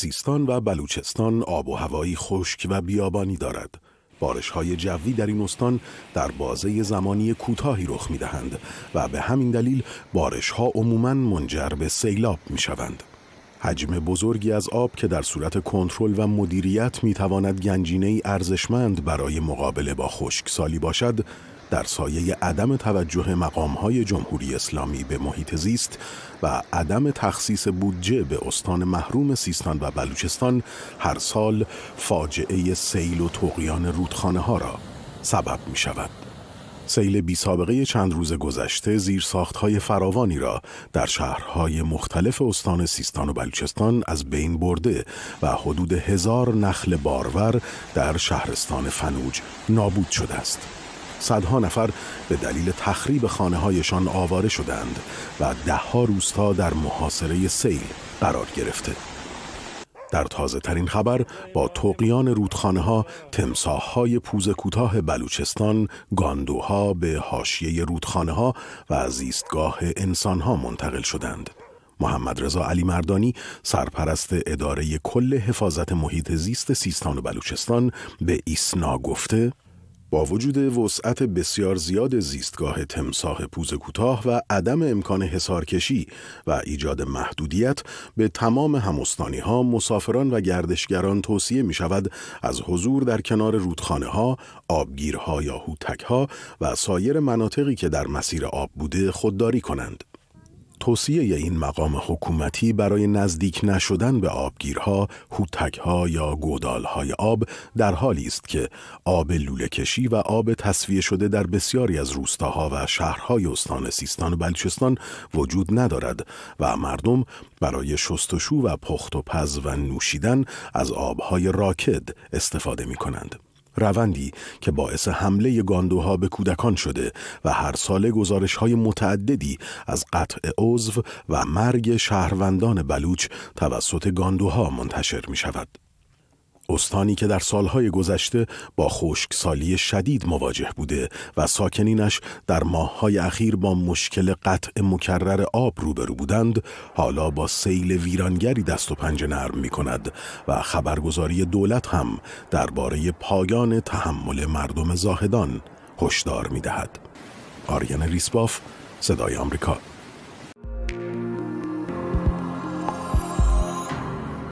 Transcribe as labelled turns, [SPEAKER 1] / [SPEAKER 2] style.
[SPEAKER 1] سیستان و بلوچستان آب و هوایی خشک و بیابانی دارد. بارش های جوی در این استان در بازه زمانی کوتاهی رخ می دهند و به همین دلیل بارش ها عموما منجر به سیلاب می شوند. حجم بزرگی از آب که در صورت کنترل و مدیریت می تواند گنجینه ارزشمند برای مقابله با خشکسالی باشد در سایه عدم توجه های جمهوری اسلامی به محیط زیست و عدم تخصیص بودجه به استان محروم سیستان و بلوچستان هر سال فاجعه سیل و توقیان رودخانه ها را سبب می شود. سیل بی سابقه چند روز گذشته زیر های فراوانی را در شهرهای مختلف استان سیستان و بلوچستان از بین برده و حدود هزار نخل بارور در شهرستان فنوج نابود شده است. صدها نفر به دلیل تخریب خانه هایشان آواره شدند و دهها روستا در محاصره سیل قرار گرفته در تازه ترین خبر با توقیان رودخانه ها تمساه های پوز کوتاه بلوچستان گاندوها به حاشیه رودخانه ها و زیستگاه انسان ها منتقل شدند. محمد رضا علی مردانی سرپرست اداره کل حفاظت محیط زیست سیستان و بلوچستان به ایسنا گفته با وجود وسعت بسیار زیاد زیستگاه تمساح پوز کوتاه و عدم امکان حسارکشی و ایجاد محدودیت به تمام همستانی ها، مسافران و گردشگران توصیه می شود از حضور در کنار رودخانه ها، آبگیرها یا هوتک ها و سایر مناطقی که در مسیر آب بوده خودداری کنند. توصیه این مقام حکومتی برای نزدیک نشدن به آبگیرها، هوتکها یا گودالهای آب در حالی است که آب لوله کشی و آب تصفیه شده در بسیاری از روستاها و شهرهای استان سیستان و بلوچستان وجود ندارد و مردم برای شستشو و پخت و پز و نوشیدن از آبهای راکد استفاده می کنند. روندی که باعث حمله گاندوها به کودکان شده و هر سال گزارش های متعددی از قطع عضو و مرگ شهروندان بلوچ توسط گاندوها منتشر می شود. استانی که در سالهای گذشته با خشکسالی شدید مواجه بوده و ساکنینش در ماههای اخیر با مشکل قطع مکرر آب روبرو بودند حالا با سیل ویرانگری دست و پنجه نرم می کند و خبرگزاری دولت هم درباره پایان تحمل مردم زاهدان هشدار می دهد. آریان ریسباف صدای آمریکا